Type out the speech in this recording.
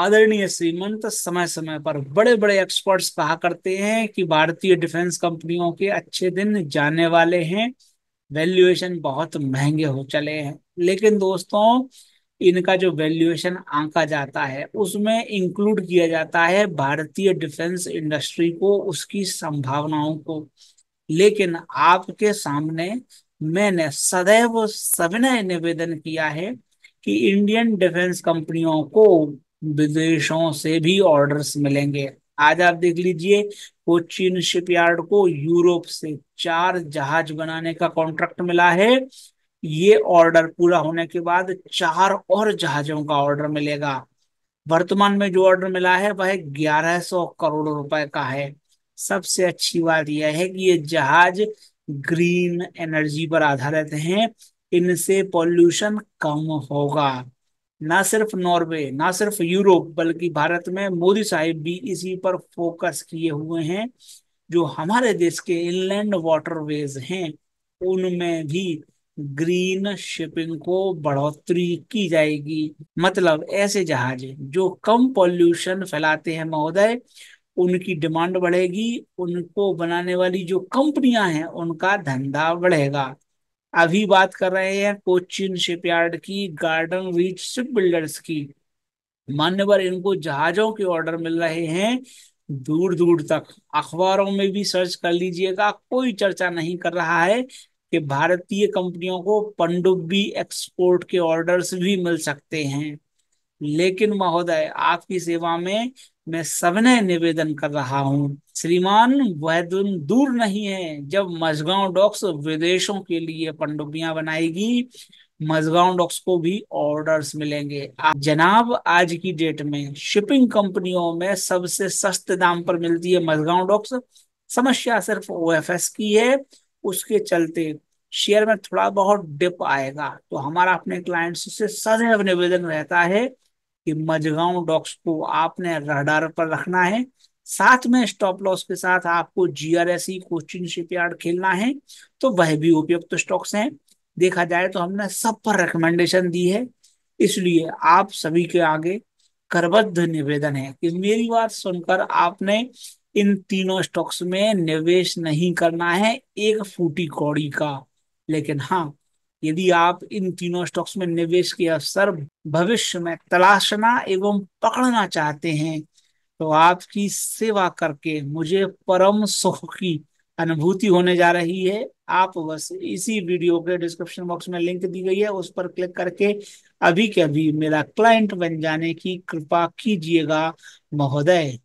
आदरणीय श्रीमंत समय समय पर बड़े बड़े एक्सपर्ट्स कहा करते हैं कि भारतीय डिफेंस कंपनियों के अच्छे दिन जाने वाले हैं वैल्यूएशन बहुत महंगे हो चले हैं लेकिन दोस्तों इनका जो वैल्यूएशन आंका जाता है उसमें इंक्लूड किया जाता है भारतीय डिफेंस इंडस्ट्री को उसकी संभावनाओं को लेकिन आपके सामने मैंने सदैव सविनय निवेदन किया है कि इंडियन डिफेंस कंपनियों को विदेशों से भी ऑर्डर्स मिलेंगे आज आप देख लीजिए कोचिन शिपयार्ड को यूरोप से चार जहाज बनाने का कॉन्ट्रैक्ट मिला है ये ऑर्डर पूरा होने के बाद चार और जहाजों का ऑर्डर मिलेगा वर्तमान में जो ऑर्डर मिला है वह ग्यारह सौ करोड़ रुपए का है सबसे अच्छी बात यह है कि ये जहाज ग्रीन एनर्जी पर आधारित हैं इनसे पॉल्यूशन कम होगा ना सिर्फ नॉर्वे ना सिर्फ यूरोप बल्कि भारत में मोदी साहब भी इसी पर फोकस किए हुए हैं जो हमारे देश के इनलैंड वाटरवेज हैं उनमें भी ग्रीन शिपिंग को बढ़ोतरी की जाएगी मतलब ऐसे जहाज जो कम पॉल्यूशन फैलाते हैं महोदय उनकी डिमांड बढ़ेगी उनको बनाने वाली जो कंपनियां हैं उनका धंधा बढ़ेगा अभी बात कर रहे हैं कोचिन शिपयार्ड की गार्डन रीच शिप बिल्डर्स की मान्यवर इनको जहाजों के ऑर्डर मिल रहे हैं दूर दूर तक अखबारों में भी सर्च कर लीजिएगा कोई चर्चा नहीं कर रहा है कि भारतीय कंपनियों को पंडुबी एक्सपोर्ट के ऑर्डर्स भी मिल सकते हैं लेकिन महोदय आपकी सेवा में मैं सबने निवेदन कर रहा हूँ श्रीमान वह दिन दूर नहीं है जब मजगांव डॉक्स विदेशों के लिए पंडुबियां बनाएगी मजगांव डॉक्स को भी ऑर्डर्स मिलेंगे जनाब आज की डेट में शिपिंग कंपनियों में सबसे सस्ते दाम पर मिलती है मजगांव डॉक्स समस्या सिर्फ ओ की है उसके चलते शेयर में थोड़ा बहुत डिप आएगा तो हमारा अपने क्लाइंट्स से सदैव निवेदन रहता है कि मजगांव डॉक्स को आपने रडार पर रखना है साथ में स्टॉप लॉस के साथ आपको जीआरएसई e, कोचिंग शिपयार्ड खेलना है तो वह भी उपयुक्त तो स्टॉक्स हैं देखा जाए तो हमने सब पर रिकमेंडेशन दी है इसलिए आप सभी के आगे करबद्ध निवेदन है कि मेरी बात सुनकर आपने इन तीनों स्टॉक्स में निवेश नहीं करना है एक फूटी कौड़ी का लेकिन हाँ यदि आप इन तीनों स्टॉक्स में निवेश के अवसर भविष्य में तलाशना एवं पकड़ना चाहते हैं तो आपकी सेवा करके मुझे परम सुख की अनुभूति होने जा रही है आप बस इसी वीडियो के डिस्क्रिप्शन बॉक्स में लिंक दी गई है उस पर क्लिक करके अभी के अभी मेरा क्लाइंट बन जाने की कृपा कीजिएगा महोदय